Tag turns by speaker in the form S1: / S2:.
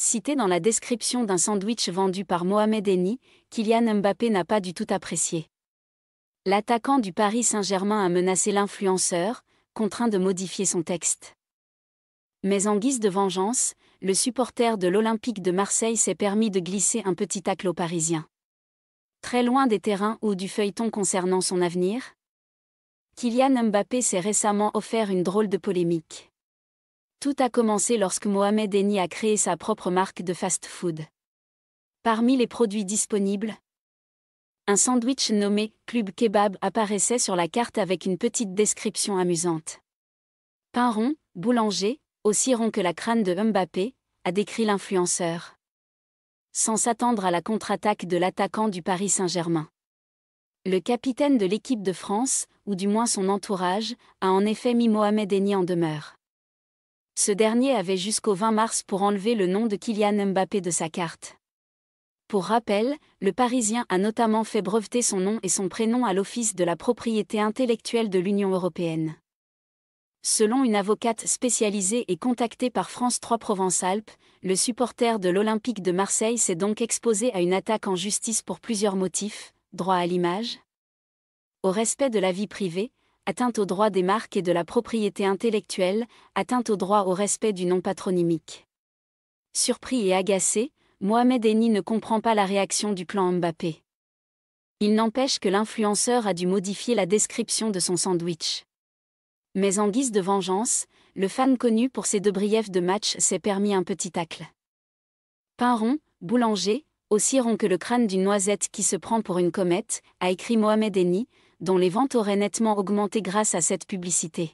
S1: cité dans la description d'un sandwich vendu par Mohamed Eni, Kylian Mbappé n'a pas du tout apprécié. L'attaquant du Paris Saint-Germain a menacé l'influenceur, contraint de modifier son texte. Mais en guise de vengeance, le supporter de l'Olympique de Marseille s'est permis de glisser un petit tacle Parisien. Très loin des terrains ou du feuilleton concernant son avenir, Kylian Mbappé s'est récemment offert une drôle de polémique. Tout a commencé lorsque Mohamed Eni a créé sa propre marque de fast-food. Parmi les produits disponibles, un sandwich nommé Club Kebab apparaissait sur la carte avec une petite description amusante. Pain rond, boulanger, aussi rond que la crâne de Mbappé, a décrit l'influenceur. Sans s'attendre à la contre-attaque de l'attaquant du Paris Saint-Germain. Le capitaine de l'équipe de France, ou du moins son entourage, a en effet mis Mohamed Eni en demeure. Ce dernier avait jusqu'au 20 mars pour enlever le nom de Kylian Mbappé de sa carte. Pour rappel, le Parisien a notamment fait breveter son nom et son prénom à l'Office de la propriété intellectuelle de l'Union européenne. Selon une avocate spécialisée et contactée par France 3 Provence-Alpes, le supporter de l'Olympique de Marseille s'est donc exposé à une attaque en justice pour plusieurs motifs, droit à l'image, au respect de la vie privée, atteinte au droit des marques et de la propriété intellectuelle, atteinte au droit au respect du nom patronymique. Surpris et agacé, Mohamed Eni ne comprend pas la réaction du plan Mbappé. Il n'empêche que l'influenceur a dû modifier la description de son sandwich. Mais en guise de vengeance, le fan connu pour ses deux briefs de match s'est permis un petit tacle. Pain rond, boulanger, aussi rond que le crâne d'une noisette qui se prend pour une comète, a écrit Mohamed Eni, dont les ventes auraient nettement augmenté grâce à cette publicité.